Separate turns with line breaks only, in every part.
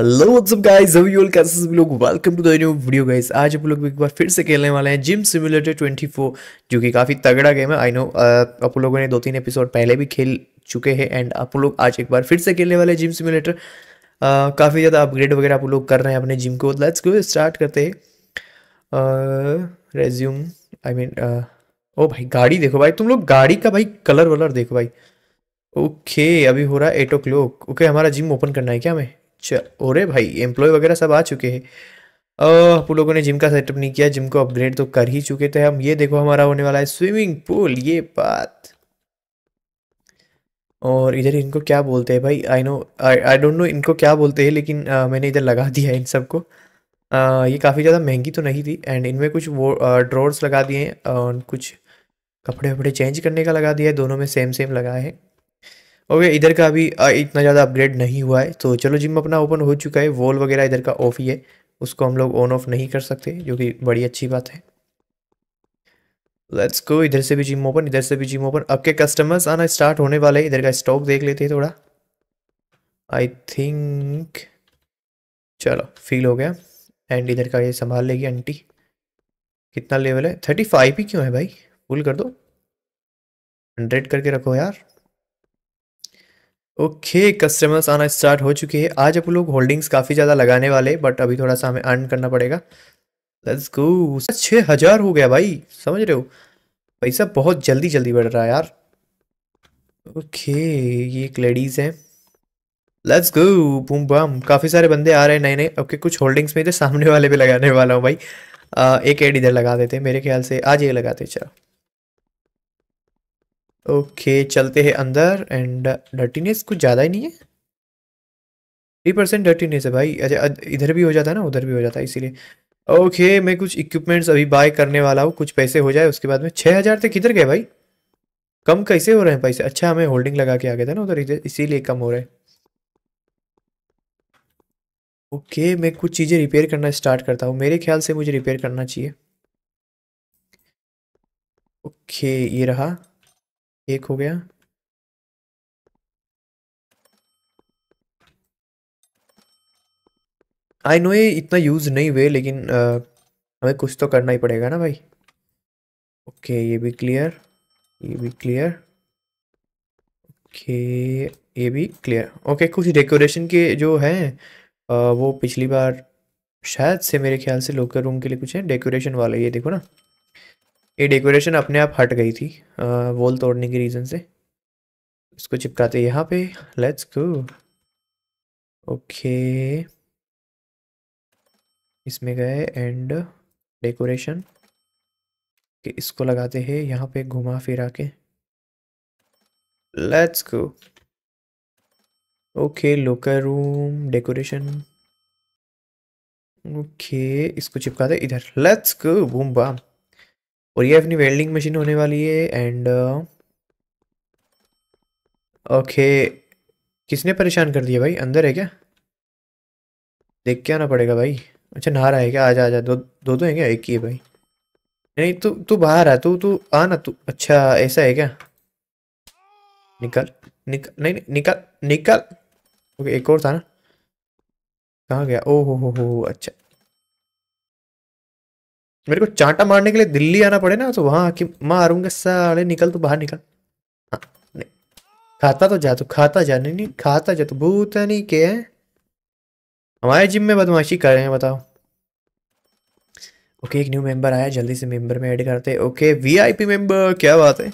Hello what's up guys अभी all कैसे सभी लोग welcome to the new video guys आज हम लोग एक बार फिर से खेलने वाले हैं जिम सिमुलेटर 24 जो कि काफ़ी तगड़ा गेम है आई नो uh, आप लोगों ने दो तीन एपिसोड पहले भी खेल चुके हैं एंड आप लोग आज एक बार फिर से खेलने वाले हैं जिम सिमुलेटर काफ़ी ज़्यादा अपग्रेड वगैरह आप लोग कर रहे हैं अपने जिम को लेट्स गो स्टार्ट करते हैं रेज्यूम आई मीन ओ भाई गाड़ी देखो भाई तुम लोग गाड़ी का भाई कलर वलर देखो भाई ओके okay, अभी हो रहा है एट ओ क्लॉक ओके हमारा जिम ओपन करना है क्या हमें अरे भाई एम्प्लॉय वगैरह सब आ चुके हैं आप लोगों ने जिम का सेटअप नहीं किया जिम को अपग्रेड तो कर ही चुके थे हम ये देखो हमारा होने वाला है स्विमिंग पूल ये बात और इधर इनको क्या बोलते हैं भाई I know I don't know इनको क्या बोलते हैं लेकिन आ, मैंने इधर लगा दिया है इन सबको ये काफ़ी ज़्यादा महंगी तो नहीं थी एंड इनमें कुछ वो ड्रॉर्स लगा दिए हैं कुछ कपड़े वपड़े चेंज करने का लगा दिया है दोनों में सेम सेम लगा है ओके इधर का अभी इतना ज़्यादा अपग्रेड नहीं हुआ है तो चलो जिम अपना ओपन हो चुका है वॉल वगैरह इधर का ऑफ ही है उसको हम लोग ऑन ऑफ नहीं कर सकते जो कि बड़ी अच्छी बात है लेट्स गो इधर से भी जिम ओपन इधर से भी जिम ओपन अब के कस्टमर्स आना स्टार्ट होने वाले हैं इधर का स्टॉक देख लेते हैं थोड़ा आई थिंक चलो फील हो गया एंड इधर का ये संभाल लेगी आंटी कितना लेवल है थर्टी फाइव ही क्यों है भाई फुल कर दो हंड्रेड करके रखो यार ओके कस्टमर्स आना स्टार्ट हो चुके हैं आज आप लोग होल्डिंग्स काफ़ी ज़्यादा लगाने वाले बट अभी थोड़ा सा हमें अर्न करना पड़ेगा लेट्स गो छः हज़ार हो गया भाई समझ रहे हो पैसा बहुत जल्दी जल्दी बढ़ रहा है यार ओके ये एक लेडीज़ हैं लेट्स गो बूम बम काफ़ी सारे बंदे आ रहे हैं नए नए ओके कुछ होल्डिंग्स में इधर सामने वाले पे लगाने वाला हूँ भाई आ, एक एड इधर लगा देते मेरे ख्याल से आज ये लगाते चलो ओके चलते हैं अंदर एंड डर्टीनेस कुछ ज़्यादा ही नहीं है थ्री परसेंट डर्टीनेस है भाई अच्छा इधर भी हो जाता है ना उधर भी हो जाता है इसीलिए ओके मैं कुछ इक्विपमेंट्स अभी बाय करने वाला हूँ कुछ पैसे हो जाए उसके बाद में छः हज़ार तक किधर गए भाई कम कैसे हो रहे हैं पैसे अच्छा हमें होल्डिंग लगा के आ गया था ना उधर इधर इसीलिए कम हो रहे हैं ओके okay, मैं कुछ चीज़ें रिपेयर करना स्टार्ट करता हूँ मेरे ख्याल से मुझे रिपेयर करना चाहिए ओके okay, ये रहा एक हो गया आई नो ये इतना यूज़ नहीं हुए लेकिन आ, हमें कुछ तो करना ही पड़ेगा ना भाई ओके ये भी क्लियर ये भी क्लियर ओके ये भी क्लियर ओके कुछ डेकोरेशन के जो हैं वो पिछली बार शायद से मेरे ख्याल से लोकर रूम के लिए कुछ है डेकोरेशन वाला ये देखो ना ये डेकोरेशन अपने आप हट गई थी वॉल तोड़ने के रीज़न से इसको चिपकाते यहाँ पे लेट्स गो ओके इसमें गए एंड डेकोरेशन के इसको लगाते हैं यहाँ पे घुमा फिरा के let's go okay locker room decoration okay इसको चिपकाते इधर लेट्स गो बूम बाम और ये अपनी वेल्डिंग मशीन होने वाली है एंड ओके uh, किसने परेशान कर दिया भाई अंदर है क्या देख के आना पड़ेगा भाई अच्छा नहा रहा है क्या आजा आजा दो दो दो तो हैं क्या एक ही है भाई नहीं तू तू बाहर आ तू तू आ ना तू अच्छा ऐसा है क्या निकल निकल नहीं निकल निकल ओके एक और था ना कहाँ गया ओ हो हो हो अच्छा मेरे को चांटा मारने के लिए दिल्ली आना पड़े ना तो वहां आके मारूंगा साले निकल तो बाहर निकल हाँ खाता तो जा तो खाता जा नहीं खाता जा तो नहीं के हमारे जिम में बदमाशी कर रहे हैं बताओ ओके एक न्यू मेंबर आया जल्दी से मेंबर में ऐड करते ओके वीआईपी मेंबर क्या बात है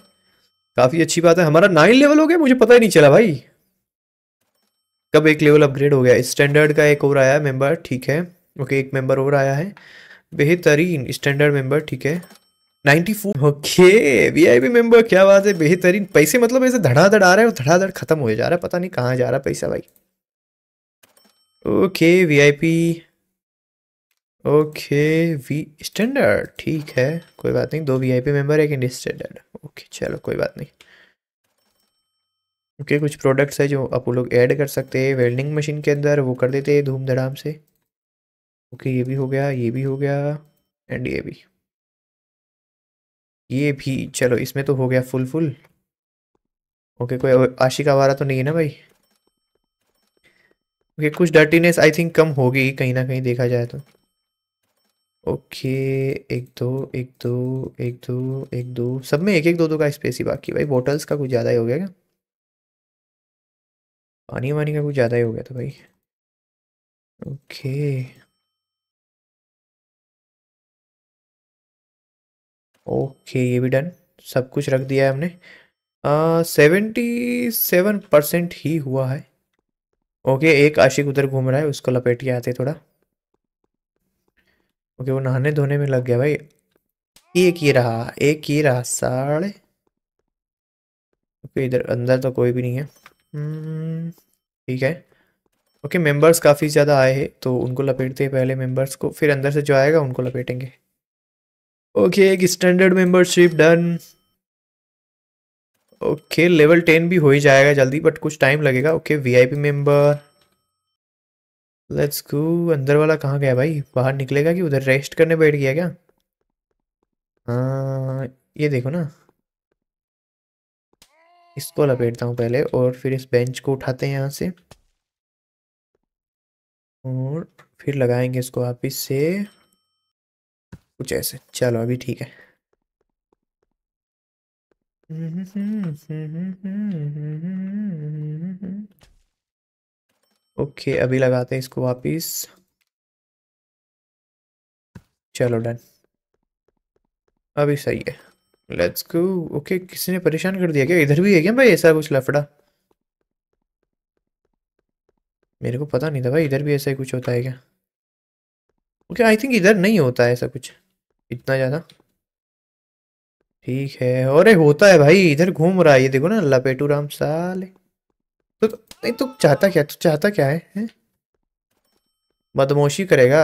काफ़ी अच्छी बात है हमारा नाइन लेवल हो गया मुझे पता ही नहीं चला भाई कब एक लेवल अपग्रेड हो गया स्टैंडर्ड का एक और आया मेंबर ठीक है ओके एक मेंबर और आया है बेहतरीन स्टैंडर्ड मेंबर ठीक है ninety four okay V I P member क्या बात है बेहतरीन पैसे मतलब ऐसे धड़ाधड़ आ रहा है और धड़ाधड़ खत्म हो जा रहा है पता नहीं कहाँ जा रहा है पैसा भाई okay V I P okay we standard ठीक है कोई बात नहीं दो वी आई पी मेम्बर एक इंडिया स्टैंडर्ड ओके चलो कोई बात नहीं ओके okay, कुछ प्रोडक्ट्स है जो आप लोग ऐड कर सकते हैं वेल्डिंग मशीन के अंदर वो कर देते हैं धूम धड़ाम से ओके ये भी हो गया ये भी हो गया एंड ये भी ये भी चलो इसमें तो हो गया फुल फुल ओके कोई आशिक आवारा तो नहीं है ना भाई ओके कुछ डर्टीनेस आई थिंक कम होगी कहीं ना कहीं देखा जाए तो ओके एक दो एक दो एक दो एक दो सब में एक एक दो दो का स्पेस ही बाकी भाई बॉटल्स का कुछ ज़्यादा ही हो गया क्या पानी वानी का कुछ ज़्यादा ही हो गया था तो भाई ओके ओके ये भी डन सब कुछ रख दिया है हमने सेवेंटी सेवन परसेंट ही हुआ है ओके एक आशिक उधर घूम रहा है उसको लपेट के आते थोड़ा ओके वो नहाने धोने में लग गया भाई एक ये रहा एक ये रहा साढ़े ओके इधर अंदर तो कोई भी नहीं है
हम्म,
ठीक है ओके मेंबर्स काफ़ी ज़्यादा आए हैं तो उनको लपेटते हैं पहले मेंबर्स को फिर अंदर से जो आएगा उनको लपेटेंगे ओके एक standard membership done okay level ten भी हो ही जाएगा जल्दी बट कुछ टाइम लगेगा okay VIP member let's go अंदर वाला कहाँ गया भाई बाहर निकलेगा कि उधर रेस्ट करने बैठ गया क्या हाँ ये देखो ना इसको लपेटता हूँ पहले और फिर इस बेंच को उठाते हैं यहाँ से और फिर लगाएंगे इसको वापिस से कुछ ऐसे चलो अभी ठीक है ओके अभी लगाते हैं इसको वापस चलो डन अभी सही है लेट्स गो ओके किसी ने परेशान कर दिया क्या इधर भी है क्या भाई ऐसा कुछ लफड़ा मेरे को पता नहीं था भाई इधर भी ऐसा ही कुछ होता है क्या ओके आई थिंक इधर नहीं होता है ऐसा कुछ इतना ज़्यादा ठीक है अरे होता है भाई इधर घूम रहा है ये देखो ना लपेटू राम साले तो नहीं तो चाहता क्या तू तो चाहता क्या है, है? बदमोशी करेगा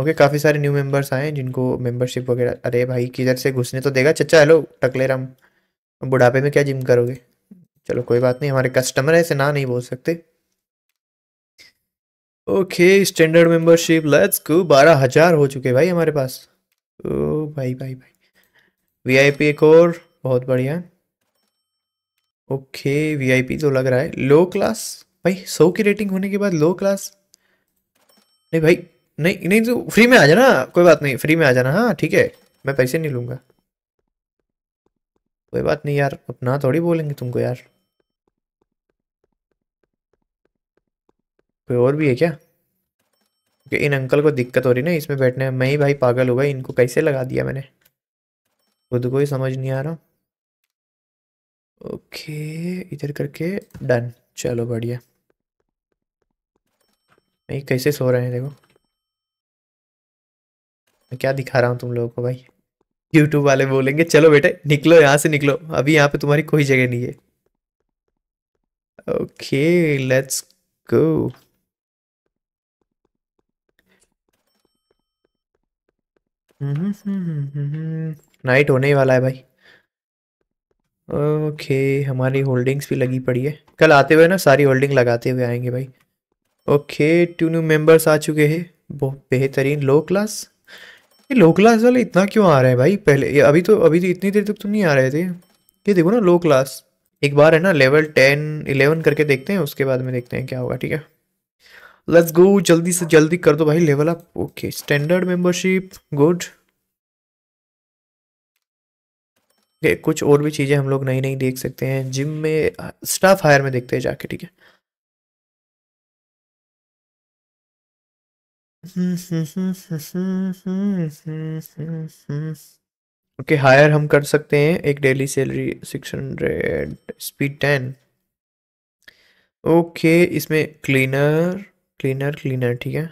ओके काफ़ी सारे न्यू मेंबर्स आए हैं जिनको मेंबरशिप वगैरह अरे भाई किधर से घुसने तो देगा चचा हेलो टकले राम बुढ़ापे में क्या जिम करोगे चलो कोई बात नहीं हमारे कस्टमर है ऐसे ना नहीं बोल सकते okay standard membership let's go बारह हज़ार हो चुके भाई हमारे पास ओ भाई भाई भाई वीआईपी एक और बहुत बढ़िया ओके वीआईपी तो लग रहा है लो क्लास भाई सौ की रेटिंग होने के बाद लो क्लास नहीं भाई नहीं नहीं तो फ्री में आ जाना कोई बात नहीं फ्री में आ जाना हाँ ठीक है मैं पैसे नहीं लूँगा कोई बात नहीं यार अपना थोड़ी बोलेंगे तुमको यार कोई और भी है क्या क्योंकि इन अंकल को दिक्कत हो रही ना इसमें बैठने में मैं ही भाई पागल हो गई इनको कैसे लगा दिया मैंने खुद को ही समझ नहीं आ रहा ओके इधर करके डन चलो बढ़िया नहीं कैसे सो रहे हैं देखो मैं क्या दिखा रहा हूँ तुम लोगों को भाई YouTube वाले बोलेंगे चलो बेटे निकलो यहाँ से निकलो अभी यहाँ पे तुम्हारी कोई जगह नहीं है okay let's go night hmm, होने ही वाला है भाई ओके हमारी होल्डिंग्स भी लगी पड़ी है कल आते हुए ना सारी होल्डिंग लगाते हुए आएंगे भाई ओके टू न्यू मेंबर्स आ चुके हैं बहुत बेहतरीन लो क्लास ये लो क्लास वाले इतना क्यों आ रहे हैं भाई पहले ये अभी तो अभी तो इतनी देर तक तो नहीं आ रहे थे ये देखो ना लो क्लास एक बार है ना लेवल टेन इलेवन करके देखते हैं उसके बाद में देखते हैं क्या होगा ठीक है लेट्स गो जल्दी से जल्दी कर दो भाई level up okay standard membership good कुछ और भी चीज़ें हम लोग नई नई देख सकते
हैं जिम में स्टाफ हायर में देखते हैं जाके ठीक है
ओके okay, हायर हम कर सकते हैं एक daily salary six hundred speed ten okay इसमें क्लीनर क्लीनर क्लीनर ठीक है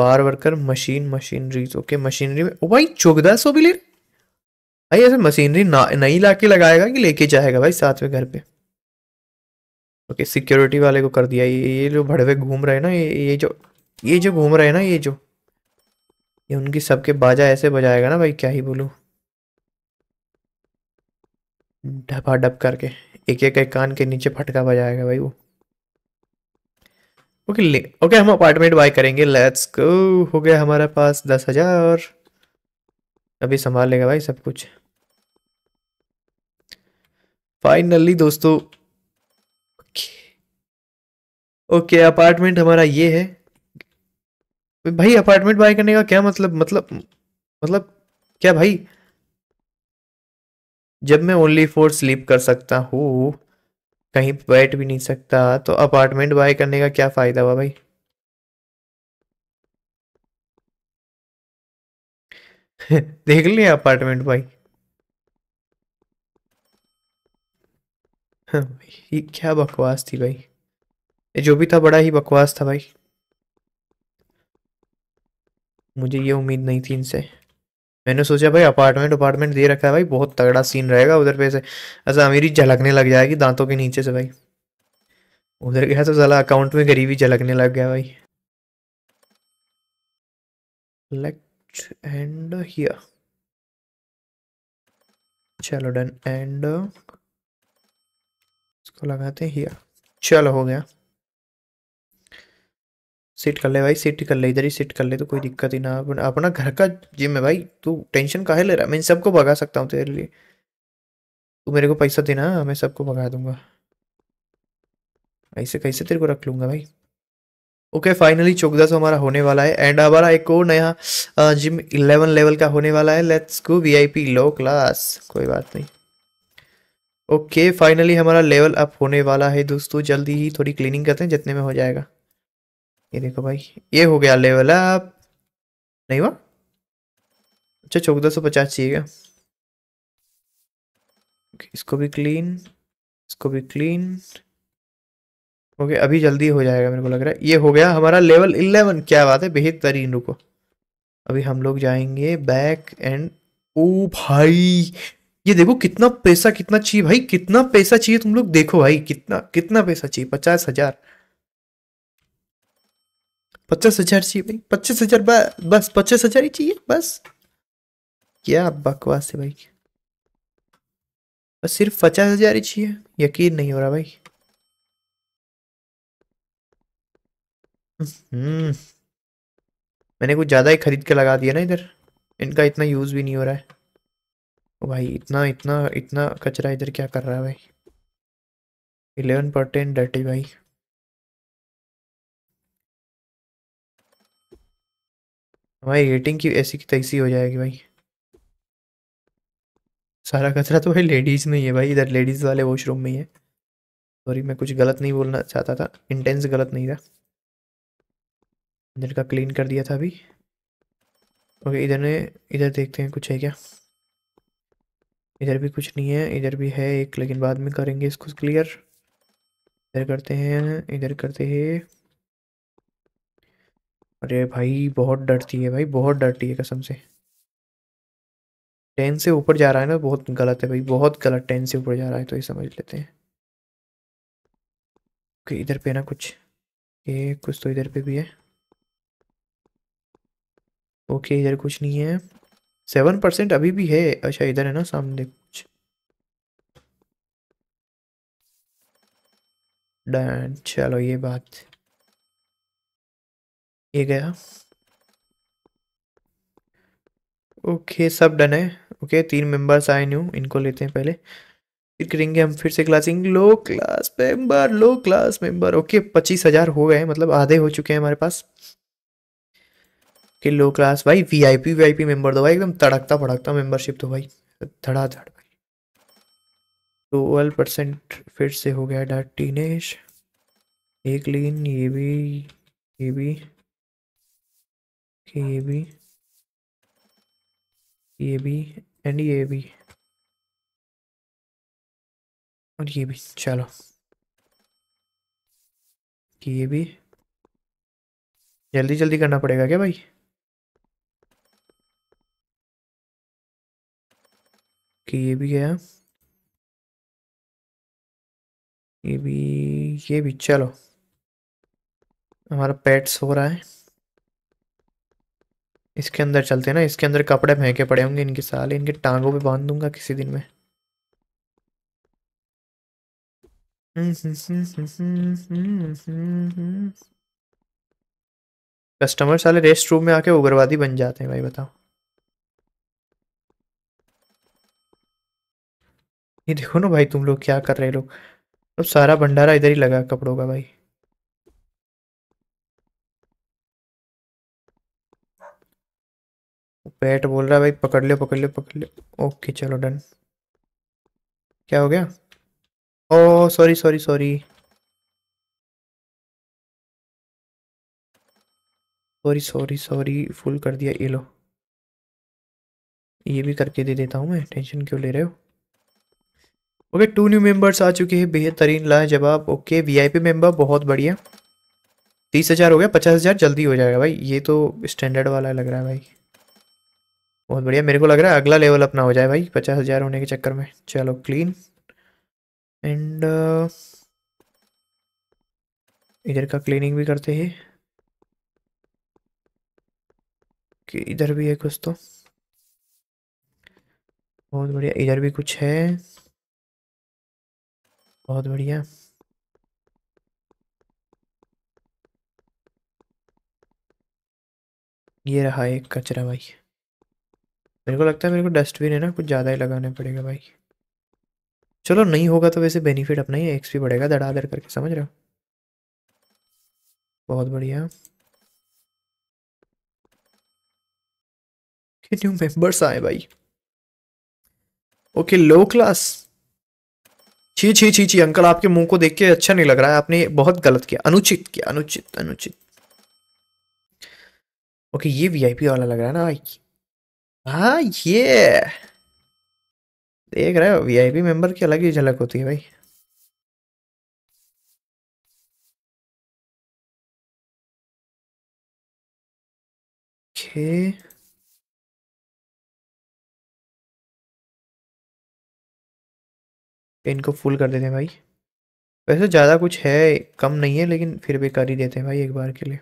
bar worker machine machinery okay तो मशीनरी में भाई चौदह सौ भी ले भाई ऐसे मशीनरी ना नहीं ला के लगाएगा कि लेके जाएगा भाई साथ में घर पे ओके सिक्योरिटी वाले को कर दिया ये ये जो भड़वे घूम रहे हैं ना ये ये जो ये जो घूम रहे हैं ना ये जो ये उनकी सबके बाजा ऐसे बजाएगा ना भाई क्या ही बोलूँ ढपा ढप करके एक एक कान के नीचे फटका बजाएगा भाई वो ओके ले ओके हम अपार्टमेंट बाय करेंगे लेट्स गो हो गया हमारे पास दस हज़ार अभी संभाल लेगा भाई सब कुछ फाइनली दोस्तों ओके ओके अपार्टमेंट हमारा ये है भाई अपार्टमेंट बाय करने का क्या मतलब मतलब मतलब क्या भाई जब मैं ओनली फोर स्लीप कर सकता हूँ कहीं बैठ भी नहीं सकता तो अपार्टमेंट बाय करने का क्या फ़ायदा हुआ भाई देख लिया अपार्टमेंट हाँ भाई भाई ये क्या बकवास थी भाई जो भी था बड़ा ही बकवास था भाई मुझे ये उम्मीद नहीं थी इनसे मैंने सोचा भाई अपार्टमेंट अपार्टमेंट दे रखा है भाई बहुत तगड़ा सीन रहेगा उधर पे से ऐसा अमीरी झलकने लग जाएगी दांतों के नीचे से भाई उधर गया तो जला अकाउंट में गरीबी झलकने लग गया भाई लेफ्ट एंड चलो डन एंड इसको लगाते हैं चलो हो गया सिट कर ले भाई सिट कर ले इधर ही सिट कर ले तो कोई दिक्कत ही ना अपना अपना घर का जिम है भाई तू टेंशन काहे ले रहा है मैं इन सबको भगा सकता हूँ तेरे लिए तू मेरे को पैसा देना मैं सबको भगा दूंगा ऐसे कैसे तेरे को रख लूंगा भाई ओके फाइनली चौकदा सौ हमारा होने वाला है एंड हमारा एक और नया जिम इलेवन लेवल का होने वाला है लेट्स गो पी लो क्लास कोई बात नहीं ओके फाइनली हमारा लेवल अप होने वाला है दोस्तों जल्दी ही थोड़ी क्लीनिंग करते हैं जितने में हो जाएगा ये देखो भाई ये हो गया लेवल अप नहीं हुआ अच्छा चौदह सौ पचास चाहिए क्या इसको भी क्लीन इसको भी क्लीन ओके अभी जल्दी हो जाएगा मेरे को लग रहा है ये हो गया हमारा लेवल इलेवन क्या बात है बेहतरीन रुको अभी हम लोग जाएंगे बैक एंड ओ भाई ये देखो कितना पैसा कितना चाहिए भाई कितना पैसा चाहिए तुम लोग देखो भाई कितना कितना पैसा चाहिए पचास हजार पचास हजार चाहिए भाई पच्चीस हजार बस पचास हजार ही चाहिए बस क्या बकवास है भाई बस सिर्फ पचास हजार ही चाहिए यकीन नहीं हो रहा भाई हम्म मैंने कुछ ज़्यादा ही खरीद के लगा दिया ना इधर इनका इतना यूज़ भी नहीं हो रहा है ओ भाई इतना इतना इतना कचरा इधर क्या कर रहा है भाई इलेवन पर टेन डर्टी भाई हमारी रेटिंग की ऐसी की तैसी हो जाएगी भाई सारा कचरा तो भाई लेडीज़ में ही है भाई इधर लेडीज़ वाले वॉशरूम में ही है सॉरी मैं कुछ गलत नहीं बोलना चाहता था इंटेंस गलत नहीं था इधर का क्लीन कर दिया था अभी ओके इधर ने इधर देखते हैं कुछ है क्या इधर भी कुछ नहीं है इधर भी है एक लेकिन बाद में करेंगे इसको क्लियर इधर करते हैं इधर करते हैं अरे भाई बहुत डरती है भाई बहुत डरती है कसम से टेन से ऊपर जा रहा है ना बहुत गलत है भाई बहुत गलत टेन से ऊपर जा रहा है तो ये समझ लेते हैं कि इधर पे ना कुछ ये कुछ तो इधर पे भी है ओके इधर कुछ नहीं है सेवन परसेंट अभी भी है अच्छा इधर है ना सामने कुछ डन चलो ये बात ये गया ओके सब डन है ओके तीन मेंबर्स आए न्यू इनको लेते हैं पहले फिर करेंगे हम फिर से classing low class member low class member okay पच्चीस हजार हो गए मतलब आधे हो चुके हैं हमारे पास के लो क्लास भाई वीआईपी वीआईपी मेंबर दो भाई एकदम तड़कता फड़कता मेंबरशिप दो भाई धड़ाधड़ भाई ट्वेल्व तो परसेंट फिर से हो गया डाटीनेश एक लीन ये भी ये भी ओके ये भी
ये भी एंड ये भी
और ये भी चलो ये भी जल्दी जल्दी करना पड़ेगा क्या भाई
कि ये भी गया
ये भी ये भी चलो हमारा पेट्स हो रहा है इसके अंदर चलते हैं ना इसके अंदर कपड़े फेंके पड़े होंगे इनके साले इनके टांगों पे बांध दूंगा किसी दिन में कस्टमर साले रेस्ट रूम में आके उग्रवादी बन जाते हैं भाई बताओ ये देखो ना भाई तुम लोग क्या कर रहे लोग अब सारा भंडारा इधर ही लगा कपड़ों का भाई पैट बोल रहा है भाई पकड़ लियो पकड़ लो पकड़ लो ओके चलो डन क्या हो गया oh sorry sorry sorry sorry sorry sorry full कर दिया ये लो ये भी करके दे देता हूँ मैं टेंशन क्यों ले रहे हो ओके टू न्यू मेंबर्स आ चुके हैं बेहतरीन लाजवाब ओके वीआईपी मेंबर बहुत बढ़िया तीस हज़ार हो गया पचास हज़ार जल्दी हो जाएगा भाई ये तो स्टैंडर्ड वाला लग रहा है भाई बहुत बढ़िया मेरे को लग रहा है अगला लेवल अपना हो जाए भाई पचास हज़ार होने के चक्कर में चलो क्लीन एंड uh, इधर का क्लीनिंग भी करते हैं कि इधर भी है कुछ तो बहुत बढ़िया इधर भी कुछ है बहुत बढ़िया ये रहा एक कचरा भाई मेरे को लगता है मेरे को डस्टबिन है ना कुछ ज़्यादा ही लगाना पड़ेगा भाई चलो नहीं होगा तो वैसे बेनिफिट अपना ही एक्सपी बढ़ेगा दड़ करके समझ रहे हो बहुत बढ़िया न्यू मेंबर्स आए भाई ओके लो क्लास छी छी छी छी अंकल आपके मुंह को देख के अच्छा नहीं लग रहा है आपने बहुत गलत किया अनुचित किया अनुचित अनुचित ओके ये वीआईपी वाला लग रहा है ना भाई हाँ ये देख रहे हो वीआईपी मेंबर की अलग ही झलक होती है भाई
Okay. इनको फुल कर
देते हैं भाई वैसे ज़्यादा कुछ है कम नहीं है लेकिन फिर भी कर ही देते हैं भाई एक बार के लिए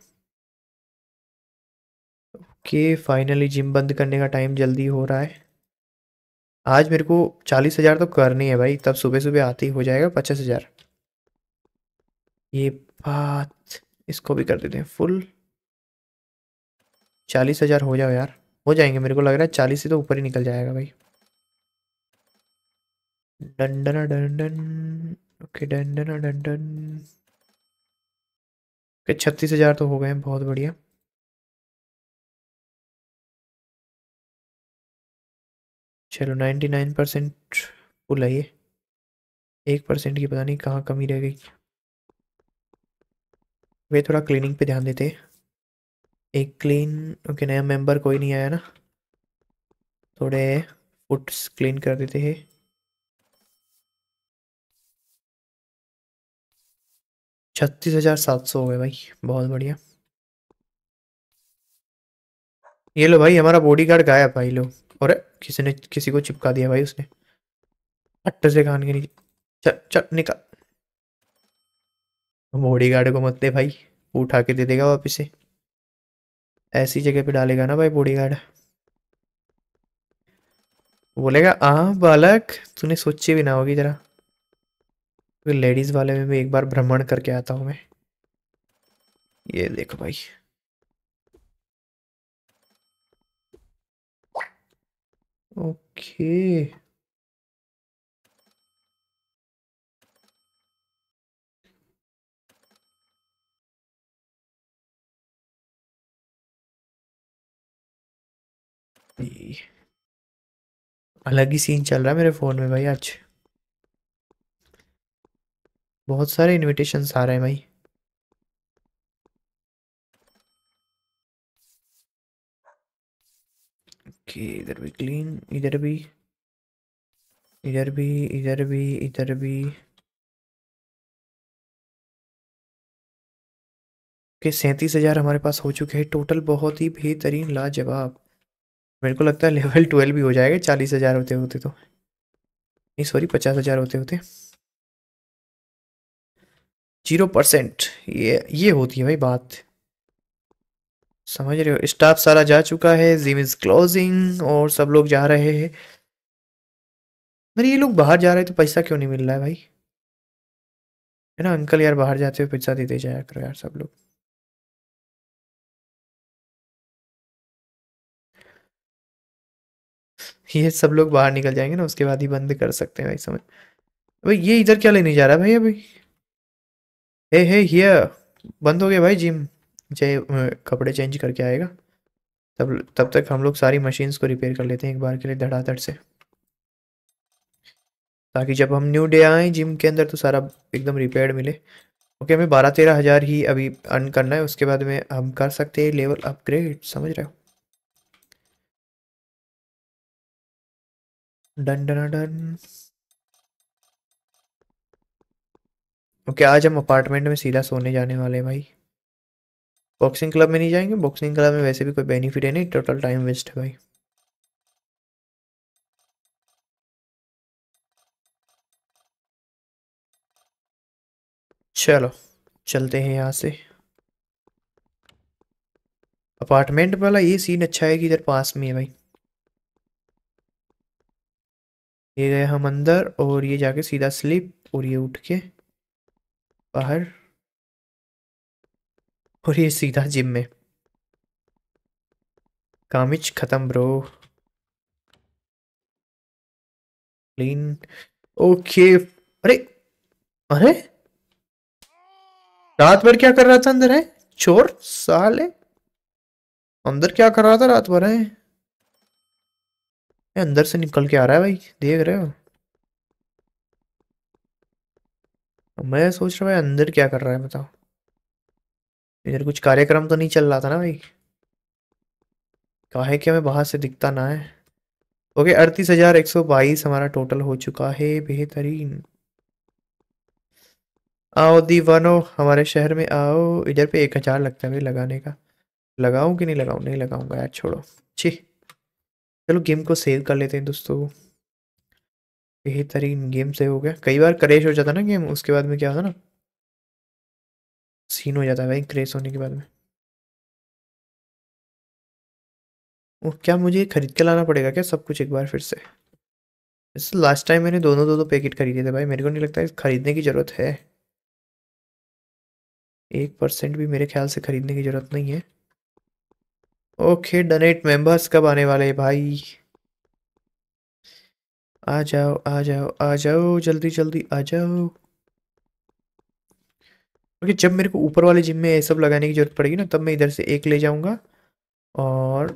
ओके फाइनली जिम बंद करने का टाइम जल्दी हो रहा है आज मेरे को चालीस हज़ार तो करनी है भाई तब सुबह सुबह आते ही हो जाएगा पचास हज़ार ये बात इसको भी कर देते हैं फुल चालीस हज़ार हो जाओ यार हो जाएंगे मेरे को लग रहा है चालीस से तो ऊपर ही निकल जाएगा भाई डंडन डन ओके डन डंडन ओके छत्तीस हज़ार तो
हो गए हैं बहुत बढ़िया
चलो नाइन्टी नाइन परसेंट फुल है ये एक परसेंट की पता नहीं कहाँ कमी रह गई वे थोड़ा क्लीनिंग पे ध्यान देते एक क्लीन ओके नया मेंबर कोई नहीं आया ना थोड़े फुट्स क्लीन कर देते हैं छत्तीस हजार सात सौ हो गए भाई बहुत बढ़िया ये लो भाई हमारा बॉडीगार्ड गायब भाई लो और किसी ने किसी को चिपका दिया भाई उसने अट्टे से कान के नीचे चल चल निकल बॉडी गार्ड को मत दे भाई वो उठा के दे देगा वापिस से ऐसी जगह पे डालेगा ना भाई बॉडी गार्ड बोलेगा आ बालक तूने सोची भी ना होगी जरा तो लेडीज वाले में भी एक बार भ्रमण करके आता हूँ मैं ये देखो भाई
Okay.
अलग ही सीन चल रहा है मेरे फ़ोन में भाई आज बहुत सारे इनविटेशन आ रहे हैं भाई ओके इधर भी क्लीन इधर भी इधर भी इधर भी इधर भी के सैंतीस हज़ार हमारे पास हो चुके हैं टोटल बहुत ही बेहतरीन लाजवाब मेरे को लगता है लेवल ट्वेल्व भी हो जाएगा चालीस हज़ार होते होते तो नहीं सॉरी पचास हज़ार होते होते जीरो परसेंट ये ये होती है भाई बात समझ रहे हो स्टाफ सारा जा चुका है जिम इज क्लोजिंग और सब लोग जा रहे हैं मेरे ये लोग बाहर जा रहे हैं तो पैसा क्यों नहीं मिल रहा है भाई है ना अंकल यार बाहर जाते हो पैसा देते जाया करो यार सब लोग ये सब लोग बाहर निकल जाएंगे ना उसके बाद ही बंद कर सकते हैं भाई समझ भाई ये इधर क्या लेने जा रहा है भाई अभी हे हे हियर बंद हो गया भाई जिम जय कपड़े चेंज करके आएगा तब तब तक हम लोग सारी मशीन्स को रिपेयर कर लेते हैं एक बार के लिए धड़ाधड़ से ताकि जब हम न्यू डे आए जिम के अंदर तो सारा एकदम रिपेयर मिले ओके हमें बारह तेरह हज़ार ही अभी अर्न करना है उसके बाद में हम कर सकते हैं लेवल अपग्रेड समझ रहे हो डन डन डन ओके आज हम अपार्टमेंट में सीधा सोने जाने वाले हैं भाई बॉक्सिंग क्लब में नहीं जाएंगे बॉक्सिंग क्लब में वैसे भी कोई बेनिफिट है नहीं टोटल टाइम वेस्ट है भाई चलो चलते हैं यहाँ से अपार्टमेंट वाला ये सीन अच्छा है कि इधर पास में है भाई ये गए हम अंदर और ये जाके सीधा स्लिप और ये उठ के बाहर और ये सीधा जिम में कामिज खत्म ब्रो क्लीन ओके अरे अरे रात भर क्या कर रहा था अंदर है चोर साले अंदर क्या कर रहा था रात भर है अंदर से निकल के आ रहा है भाई देख रहे हो मैं सोच रहा हूँ अंदर क्या कर रहा है बताओ इधर कुछ कार्यक्रम तो नहीं चल रहा था ना भाई कहा है कि हमें बाहर से दिखता ना है ओके अड़तीस हजार एक सौ बाईस हमारा टोटल हो चुका है बेहतरीन आओ दी वनो हमारे शहर में आओ इधर पे एक हजार लगता है भाई लगाने का लगाऊं कि नहीं लगाऊं नहीं लगाऊंगा यार छोड़ो छी चलो गेम को सेव कर लेते हैं दोस्तों बेहतरीन गेम सेव हो गया कई बार करेश हो जाता ना गेम उसके बाद में क्या होता ना सीन हो जाता है भाई क्रेज होने के बाद में वो क्या मुझे खरीद के लाना पड़ेगा क्या सब कुछ एक बार फिर से इस लास्ट टाइम मैंने दोनों दो दो पैकेट खरीदे थे भाई मेरे को नहीं लगता है खरीदने की ज़रूरत है एक परसेंट भी मेरे ख्याल से खरीदने की ज़रूरत नहीं है ओके डोनेट मेंबर्स कब आने वाले भाई आ जाओ आ जाओ आ जाओ जल्दी जल्दी आ जाओ ओके जब मेरे को ऊपर वाले जिम में ये सब लगाने की ज़रूरत पड़ेगी ना तब मैं इधर से एक ले जाऊँगा और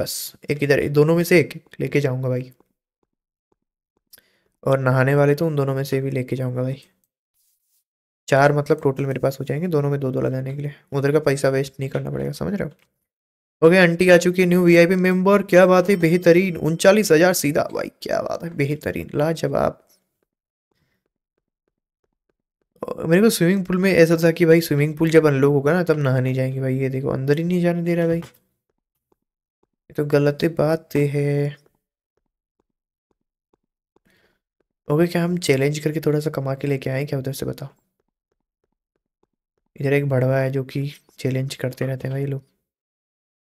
बस एक इधर दोनों में से एक लेके जाऊँगा भाई और नहाने वाले तो उन दोनों में से भी लेके जाऊँगा भाई चार मतलब टोटल मेरे पास हो जाएंगे दोनों में दो दो लगाने के लिए उधर का पैसा वेस्ट नहीं करना पड़ेगा समझ रहे हो ओके आंटी आ चुकी है न्यू वीआईपी मेंबर क्या बात है बेहतरीन उनचालीस हज़ार सीधा भाई क्या बात है बेहतरीन लाजवाब मेरे को स्विमिंग पूल में ऐसा था कि भाई स्विमिंग पूल जब अनलॉक होगा ना तब नहाने जाएंगे भाई ये देखो अंदर ही नहीं जाने दे रहा भाई ये तो गलत बात है ओके क्या हम चैलेंज करके थोड़ा सा कमा के लेके आए क्या उधर से बताओ इधर एक भड़वा है जो कि चैलेंज करते रहते हैं भाई लोग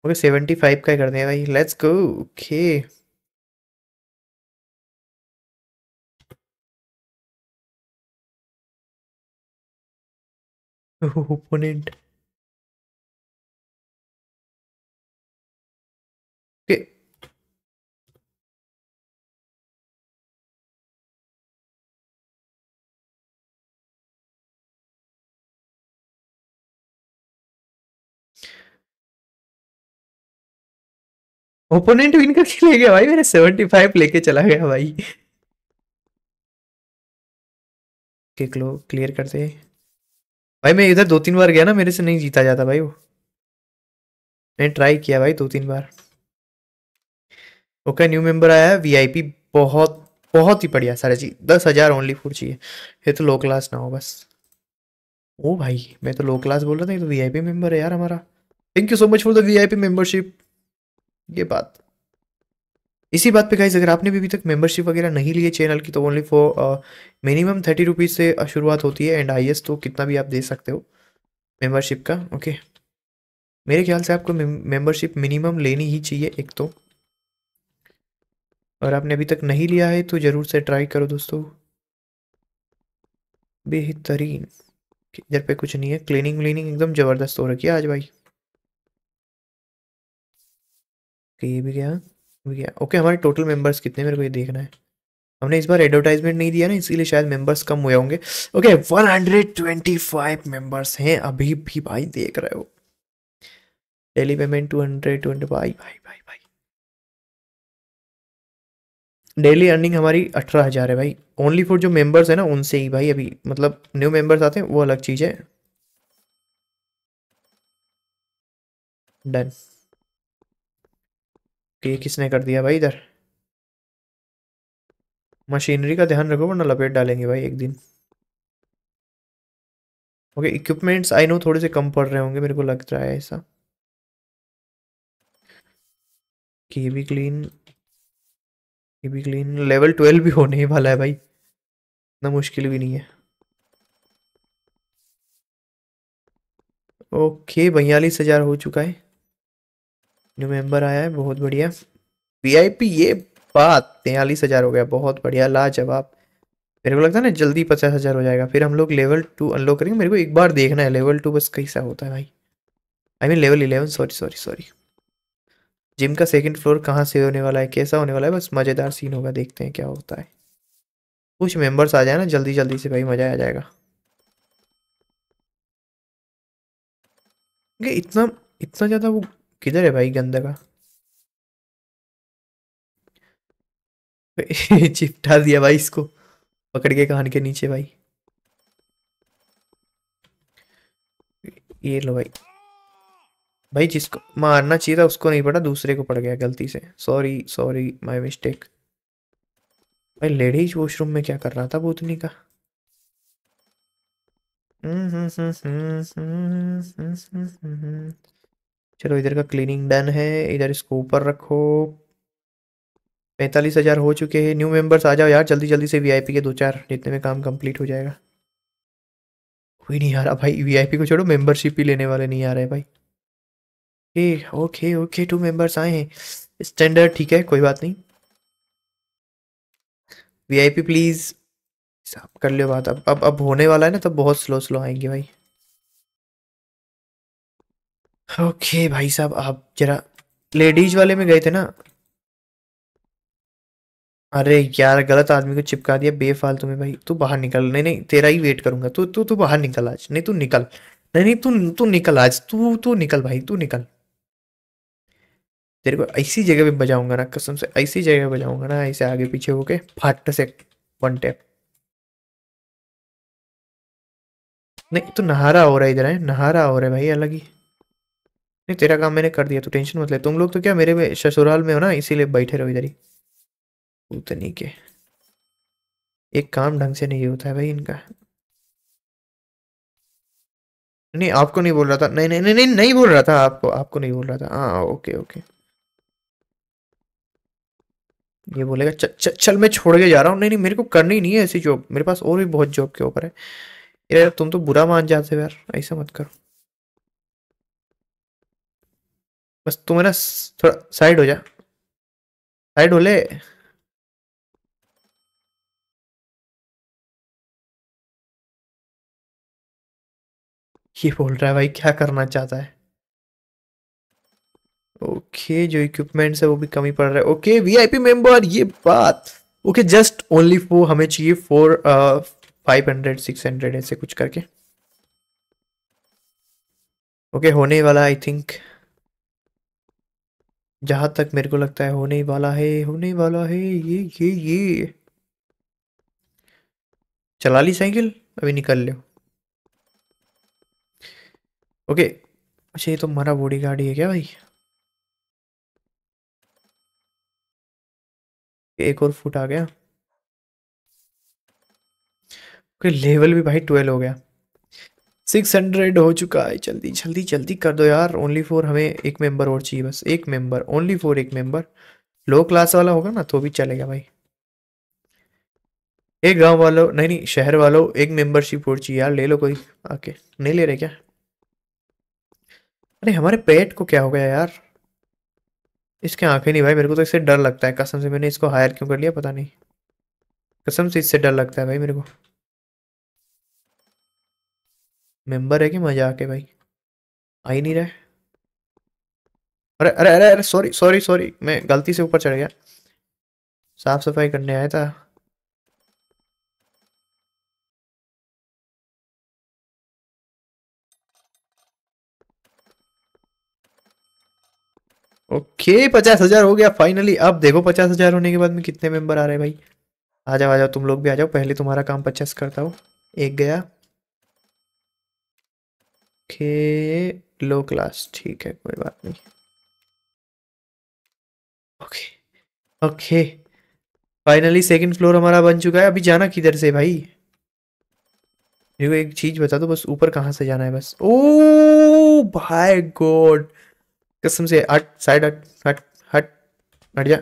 ओके सेवेंटी फाइव का ही करते हैं भाई let's go okay
opponent. Opponent win करके ले गया भाई मेरा
सेवेंटी फाइव लेके चला गया भाई क्लियर करते हैं भाई मैं इधर दो तीन बार गया ना मेरे से नहीं जीता जाता भाई वो मैंने ट्राई किया भाई दो तीन बार ओके न्यू मेंबर आया है वीआईपी बहुत बहुत ही बढ़िया सारा जी दस हज़ार ओनली फूड चाहिए ये तो लो क्लास ना हो बस ओ भाई मैं तो लो क्लास बोल रहा था ये तो वीआईपी मेंबर है यार हमारा thank you so much for the VIP membership ये बात इसी बात पे गाइज अगर आपने भी अभी तक मेंबरशिप वगैरह नहीं लिए चैनल की तो only for minimum thirty rupees से uh, शुरुआत होती है एंड आई तो कितना भी आप दे सकते हो मेंबरशिप का ओके मेरे ख्याल से आपको मेंबरशिप मिनिमम लेनी ही चाहिए एक तो और आपने अभी तक नहीं लिया है तो ज़रूर से ट्राई करो दोस्तों बेहतरीन इधर पे कुछ नहीं है क्लीनिंग व्लिनिंग एकदम ज़बरदस्त हो रखी है आज भाई ये भी गया गया ओके हमारे टोटल मेंबर्स कितने मेरे को ये देखना है हमने इस बार एडवर्टाइजमेंट नहीं दिया ना इसीलिए शायद मेंबर्स कम हुए होंगे ओके 125 मेंबर्स हैं अभी भी भाई देख रहे हो daily payment two hundred twenty भाई भाई भाई भाई डेली अर्निंग हमारी अठारह हज़ार है भाई ओनली फॉर जो मेंबर्स है ना उनसे ही भाई अभी मतलब न्यू मेंबर्स आते हैं वो अलग चीज़ है डन कि किसने कर दिया भाई इधर मशीनरी का ध्यान रखो वरना लपेट डालेंगे भाई एक दिन ओके इक्विपमेंट्स आई नो थोड़े से कम पड़ रहे होंगे मेरे को लग रहा है ऐसा की भी क्लीन की भी क्लीन लेवल ट्वेल्व भी होने ही वाला है भाई इतना मुश्किल भी नहीं है ओके बयालीस हज़ार हो चुका है न्यू मेंबर आया है बहुत बढ़िया वीआईपी ये बात तैयलीस हज़ार हो गया बहुत बढ़िया लाजवाब मेरे को लगता है ना जल्दी पचास हज़ार हो जाएगा फिर हम लोग लेवल टू अनलॉक करेंगे मेरे को एक बार देखना है लेवल टू बस कैसा होता है भाई I mean level eleven sorry sorry sorry gym का सेकंड फ्लोर कहाँ से होने वाला है कैसा होने वाला है बस मज़ेदार सीन होगा देखते हैं क्या होता है कुछ मेम्बर्स आ जाए ना जल्दी जल्दी से भाई मज़ा आ जाएगा इतना इतना ज़्यादा वो किधर है भाई गंदगा का चिपटा दिया भाई इसको पकड़ के कान के नीचे भाई ये लो भाई भाई जिसको मारना चाहिए था उसको नहीं पड़ा दूसरे को पड़ गया गलती से सॉरी सॉरी माय मिस्टेक भाई लेडीज वॉशरूम में क्या कर रहा था बोतनी का हम्म हम्म हम्म हम्म हम्म हम्म हम्म चलो इधर का क्लीनिंग डन है इधर इसको ऊपर रखो पैंतालीस हज़ार हो चुके हैं न्यू मेंबर्स आ जाओ यार जल्दी जल्दी से वीआईपी के दो चार जितने में काम कंप्लीट हो जाएगा कोई नहीं आ रहा भाई वीआईपी को छोड़ो मेंबरशिप ही लेने वाले नहीं आ रहे भाई ए, ओके ओके टू मेंबर्स आए हैं स्टैंडर्ड ठीक है कोई बात नहीं वीआईपी प्लीज़ कर लो बात अब अब अब होने वाला है ना तब बहुत स्लो स्लो आएंगे भाई ओके भाई साहब आप जरा लेडीज वाले में गए थे ना अरे यार गलत आदमी को चिपका दिया बेफाल तुम्हें भाई तू बाहर निकल नहीं नहीं तेरा ही वेट करूंगा तू तू तू बाहर निकल आज नहीं तू निकल नहीं नहीं तू तू निकल आज तू तू निकल भाई तू निकल तेरे को ऐसी जगह पे बजाऊंगा ना कसम से ऐसी जगह पे बजाऊंगा ना ऐसे आगे पीछे होके फट से वन टैप नहीं तो नहारा हो रहा है इधर है नहारा हो रहा है भाई अलग ही नहीं तेरा काम मैंने कर दिया तो टेंशन मत ले तुम लोग तो क्या मेरे ससुराल में हो ना इसीलिए बैठे रहो इधर ही उतनी के एक काम ढंग से नहीं होता है भाई इनका नहीं आपको नहीं बोल रहा था नहीं नहीं नहीं नहीं, नहीं बोल रहा था आपको आपको नहीं बोल रहा था हाँ ओके ओके ये बोलेगा च, च, चल मैं छोड़ के जा रहा हूँ नहीं नहीं मेरे को करनी ही नहीं है ऐसी जॉब मेरे पास और भी बहुत जॉब के ऊपर है यार तुम तो बुरा मान जाते हो यार ऐसा मत करो बस तू मेरा थोड़ा साइड हो जा साइड हो ले ये बोल रहा है भाई क्या करना चाहता है ओके जो इक्विपमेंट है वो भी कमी पड़ रहा है ओके वीआईपी मेंबर ये बात ओके जस्ट ओनली वो हमें चाहिए four five hundred six hundred ऐसे कुछ करके ओके okay, होने वाला आई थिंक जहां तक मेरे को लगता है होने वाला है होने वाला है ये ये ये चला ली साइकिल अभी निकल लो ओके अच्छा ये तो मरा बॉडी गार्ड है क्या भाई एक और फुट आ गया ओके लेवल भी भाई ट्वेल्व हो गया सिक्स हंड्रेड हो चुका है जल्दी जल्दी जल्दी कर दो यार ओनली फोर हमें एक मेंबर और चाहिए बस एक मेंबर ओनली फोर एक मेंबर लो क्लास वाला होगा ना तो भी चलेगा भाई एक गांव वालों नहीं नहीं शहर वालों एक मेंबरशिप और चाहिए यार ले लो कोई आके नहीं ले रहे क्या अरे हमारे पेट को क्या हो गया यार इसके आंखें नहीं भाई मेरे को तो इससे डर लगता है कसम से मैंने इसको हायर क्यों कर लिया पता नहीं कसम से इससे डर लगता है भाई मेरे को मेंबर है कि मजा आके भाई आ ही नहीं रहे अरे अरे अरे अरे सॉरी सॉरी सॉरी मैं गलती से ऊपर चढ़ गया साफ सफाई करने आया था ओके पचास हजार हो गया फाइनली अब देखो पचास हजार होने के बाद में कितने मेंबर आ रहे हैं भाई आ जाओ आ जाओ तुम लोग भी आ जाओ पहले तुम्हारा काम पचास करता हो एक गया ओके लो क्लास ठीक है कोई बात नहीं okay okay finally second floor हमारा बन चुका है अभी जाना किधर से भाई मेरे को एक चीज बता दो बस ऊपर कहाँ से जाना है बस ओ भाई गॉड कसम से हट साइड हट हट हट हट जा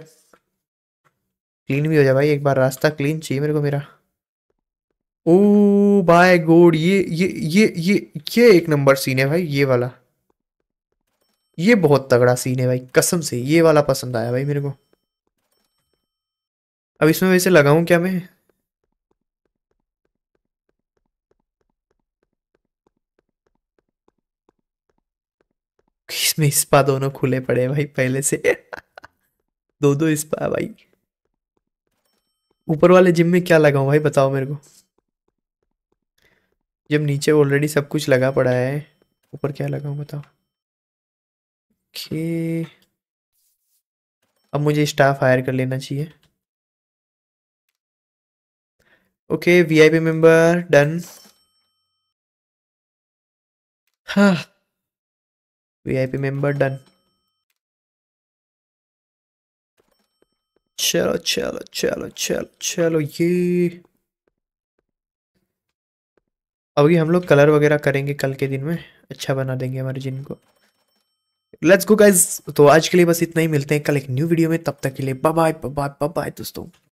क्लीन भी हो जा भाई एक बार रास्ता क्लीन चाहिए मेरे को मेरा ओ बाय गोड ये ये ये ये ये एक नंबर सीन है भाई ये वाला ये बहुत तगड़ा सीन है भाई कसम से ये वाला पसंद आया भाई मेरे को अब इसमें वैसे लगाऊं क्या मैं इसमें इस्पा दोनों खुले पड़े हैं भाई पहले से दो दो इस्पा भाई ऊपर वाले जिम में क्या लगाऊं भाई बताओ मेरे को जब नीचे ऑलरेडी सब कुछ लगा पड़ा है ऊपर क्या लगाऊँ बताओ ओके अब मुझे स्टाफ हायर कर लेना चाहिए okay V I P done
हाँ वी डन चलो
चलो चलो चलो चलो ये अभी हम लोग कलर वगैरह करेंगे कल के दिन में अच्छा बना देंगे हमारे जिन को लेट्स गो गाइज तो आज के लिए बस इतना ही मिलते हैं कल एक न्यू वीडियो में तब तक के लिए बाय बाय बाय
बाय दोस्तों